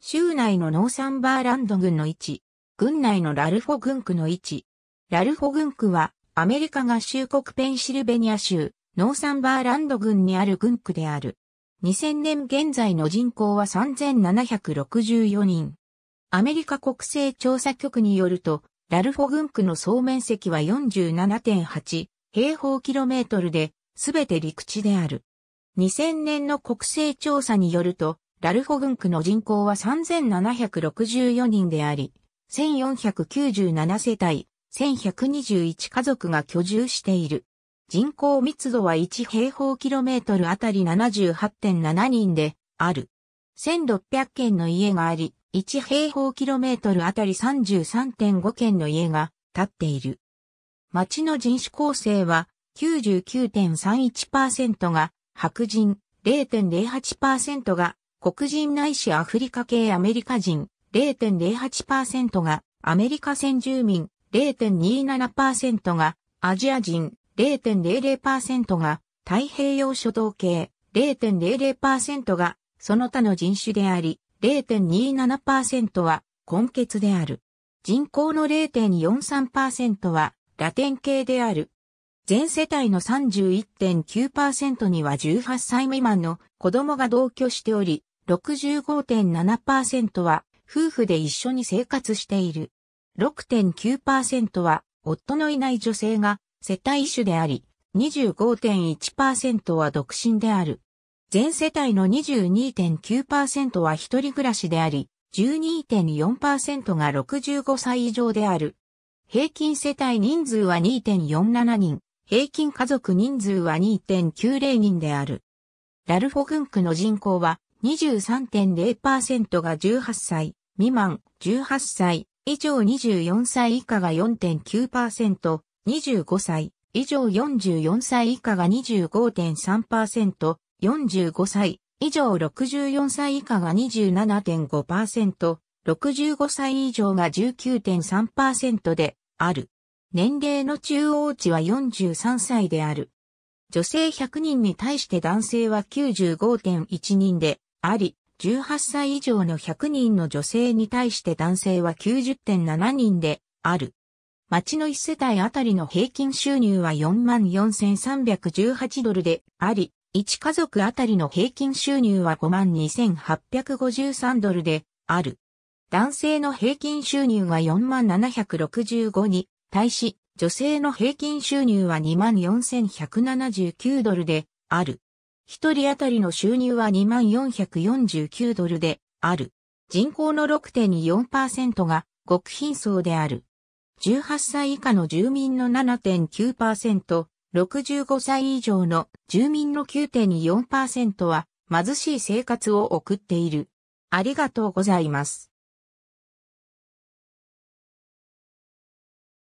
州内のノーサンバーランド郡の位置、郡内のラルフォ郡区の位置。ラルフォ郡区は、アメリカ合衆国ペンシルベニア州、ノーサンバーランド郡にある郡区である。2000年現在の人口は3764人。アメリカ国勢調査局によると、ラルフォ郡区の総面積は47.8平方キロメートルで、すべて陸地である。2000年の国勢調査によると、ラルフォ郡区の人口は3764人であり、1497世帯、1121家族が居住している。人口密度は1平方キロメートルあたり78.7人である。1600軒の家があり、1平方キロメートルあたり33.5軒の家が建っている。町の人種構成は99.31%が白人、0.08%が黒人ないしアフリカ系アメリカ人0.08%がアメリカ先住民0.27%がアジア人0.00%が太平洋諸島系0.00%がその他の人種であり0.27%は根血である。人口の0.43%はラテン系である。全世帯の31.9%には18歳未満の子供が同居しており、65.7%は夫婦で一緒に生活している。6.9%は夫のいない女性が世帯主であり、25.1%は独身である。全世帯の22.9%は一人暮らしであり、12.4%が65歳以上である。平均世帯人数は2.47人、平均家族人数は2.90人である。ラルフォン区の人口は23.0%が18歳未満、18歳以上24歳以下が4.9%、25歳以上44歳以下が25.3%、45歳以上64歳以下が27.5%、65歳以上が19.3%である。年齢の中央値は43歳である。女性100人に対して男性は95.1人で、あり、18歳以上の100人の女性に対して男性は90.7人である。町の1世帯あたりの平均収入は44,318ドルであり、1家族あたりの平均収入は52,853ドルである。男性の平均収入が47,65に対し、女性の平均収入は24,179ドルである。一人当たりの収入は2449ドルである。人口の6.4%が極貧層である。18歳以下の住民の7.9%、65歳以上の住民の9.4%は貧しい生活を送っている。ありがとうございます。